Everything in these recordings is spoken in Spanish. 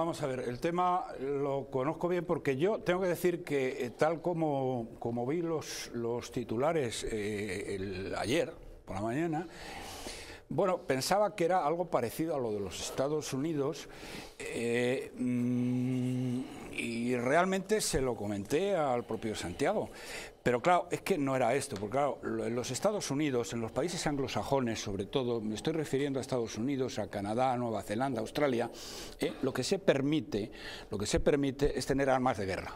Vamos a ver, el tema lo conozco bien porque yo tengo que decir que eh, tal como, como vi los, los titulares eh, ayer por la mañana, bueno, pensaba que era algo parecido a lo de los Estados Unidos. Eh, mm, y realmente se lo comenté al propio Santiago. Pero claro, es que no era esto, porque claro, en los Estados Unidos, en los países anglosajones sobre todo, me estoy refiriendo a Estados Unidos, a Canadá, a Nueva Zelanda, a Australia, eh, lo que se permite, lo que se permite es tener armas de guerra.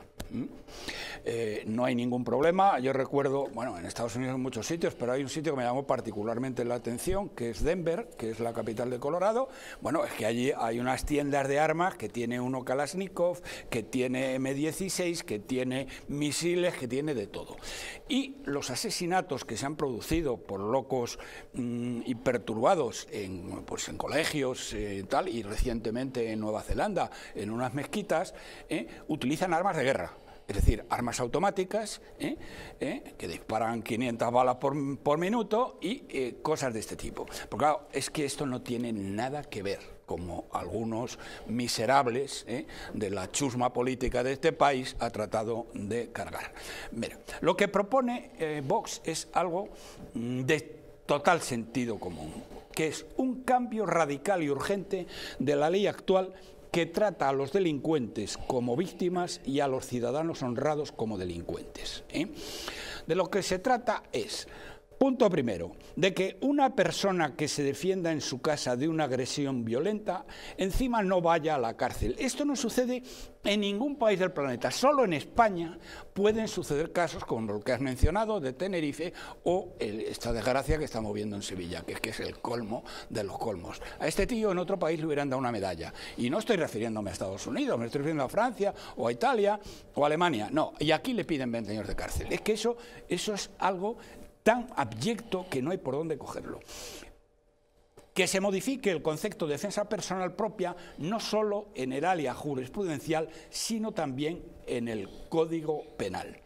Eh, no hay ningún problema. Yo recuerdo, bueno, en Estados Unidos hay muchos sitios, pero hay un sitio que me llamó particularmente la atención, que es Denver, que es la capital de Colorado. Bueno, es que allí hay unas tiendas de armas que tiene uno Kalashnikov, que tiene M16, que tiene misiles, que tiene de todo. Y los asesinatos que se han producido por locos mm, y perturbados en, pues, en colegios y eh, tal, y recientemente en Nueva Zelanda, en unas mezquitas, eh, utilizan armas de guerra es decir, armas automáticas ¿eh? ¿Eh? que disparan 500 balas por, minuto y eh, cosas de este tipo. Porque claro, es que esto no tiene nada que ver como algunos miserables de la chusma política de este país ha tratado de cargar. Mira, lo que propone Vox es algo mm, de total sentido común, que es un cambio radical y urgente de la ley actual que trata a los delincuentes como víctimas y a los ciudadanos honrados como delincuentes. ¿eh? De lo que se trata es Punto primero, de que una persona que se defienda en su casa de una agresión violenta, encima no vaya a la cárcel. Esto no sucede en ningún país del planeta, solo en España pueden suceder casos como lo que has mencionado de Tenerife o esta desgracia que estamos viendo en Sevilla, que es el colmo de los colmos. A este tío en otro país le hubieran dado una medalla. Y no estoy refiriéndome a Estados Unidos, me estoy refiriendo a Francia o a Italia o a Alemania. No, y aquí le piden 20 años de cárcel. Es que eso, eso es algo tan abyecto que no hay por dónde cogerlo. Que se modifique el concepto de defensa personal propia no solo en el área jurisprudencial, sino también en el Código Penal.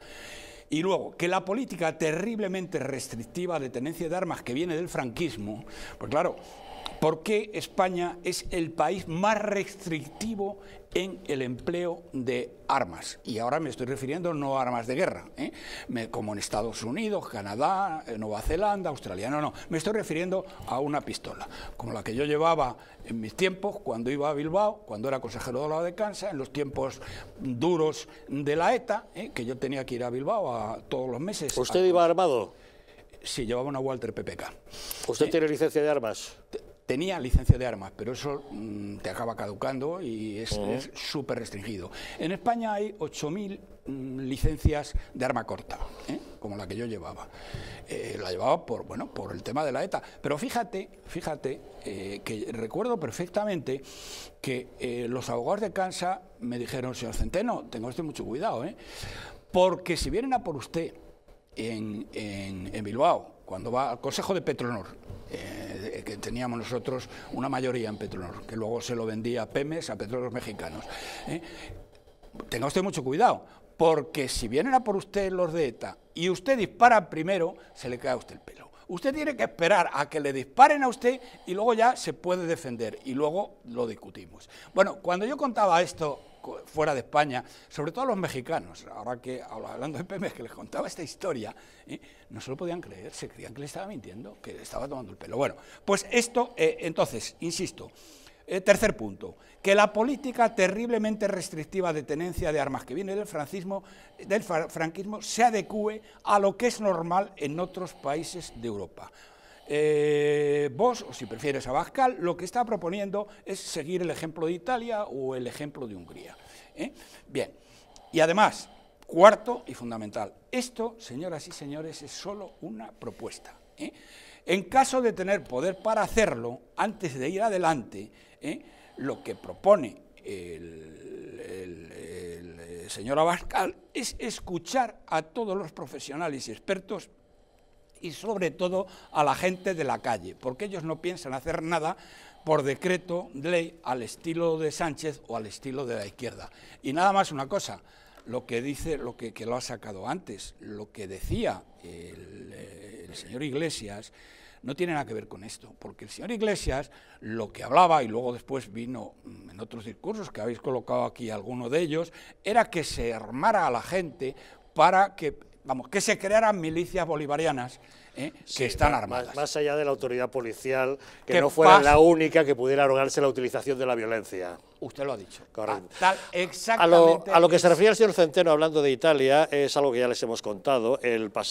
Y luego, que la política terriblemente restrictiva de tenencia de armas que viene del franquismo, pues claro, ¿Por qué España es el país más restrictivo en el empleo de armas? Y ahora me estoy refiriendo no a armas de guerra, ¿eh? como en Estados Unidos, Canadá, eh, Nueva Zelanda, Australia. No, no, me estoy refiriendo a una pistola, como la que yo llevaba en mis tiempos cuando iba a Bilbao, cuando era consejero de la Decansa, en los tiempos duros de la ETA, ¿eh? que yo tenía que ir a Bilbao a, todos los meses. ¿Usted iba armado? Sí, llevaba una Walter PPK. ¿Usted tiene licencia de armas? Tenía licencia de armas, pero eso mm, te acaba caducando y es súper restringido. En España hay 8.000 mm, licencias de arma corta, ¿eh? como la que yo llevaba. Eh, la llevaba por, bueno, por el tema de la ETA. Pero fíjate, fíjate, eh, que recuerdo perfectamente que los abogados de Cansa me dijeron, señor Centeno, tenga usted mucho cuidado, porque si vienen a por usted en Bilbao, cuando va al Consejo de Petronor, eh, que, teníamos nosotros una mayoría en Petronor, que luego se lo vendía a Pemes, a Petróleos Mexicanos. ¿eh? Tenga usted mucho cuidado, porque si vienen a por usted los de ETA y usted dispara primero, se le cae a usted el pelo. Usted tiene que esperar a que le disparen a usted y luego ya se puede defender y luego lo discutimos. Bueno, cuando yo contaba esto fuera de España, sobre todo a los mexicanos, ahora que hablando de Pemex que les contaba esta historia, ¿eh? no se lo podían creer, se creían que le estaba mintiendo, que le estaba tomando el pelo. Bueno, pues esto, eh, entonces, insisto, eh, tercer punto, que la política terriblemente restrictiva de tenencia de armas que viene del, francismo, del franquismo se adecue a lo que es normal en otros países de Europa. Eh, vos, o si prefieres Abascal, lo que está proponiendo es seguir el ejemplo de Italia o el ejemplo de Hungría. ¿eh? Bien, y además, cuarto y fundamental, esto, señoras y señores, es solo una propuesta. ¿eh? En caso de tener poder para hacerlo, antes de ir adelante, lo que propone el, el señor Abascal es escuchar a todos los profesionales y expertos y sobre todo a la gente de la calle, porque ellos no piensan hacer nada por decreto, ley, al estilo de Sánchez o al estilo de la izquierda. Y nada más una cosa, lo que dice, lo que, lo ha sacado antes, lo que decía el, eh, el señor Iglesias, no tiene nada que ver con esto, porque el señor Iglesias lo que hablaba, y luego después vino mm, en otros discursos que habéis colocado aquí alguno de ellos, era que se armara a la gente para que vamos, que se crearan milicias bolivarianas ¿eh? que están armadas. Más, allá de la autoridad policial, que, no fuera la única que pudiera arrogarse la utilización de la violencia. Usted lo ha dicho. Correcto. Ah, a, exactamente lo, que se refiere el señor Centeno hablando de Italia, es algo que ya les hemos contado. El, pasado.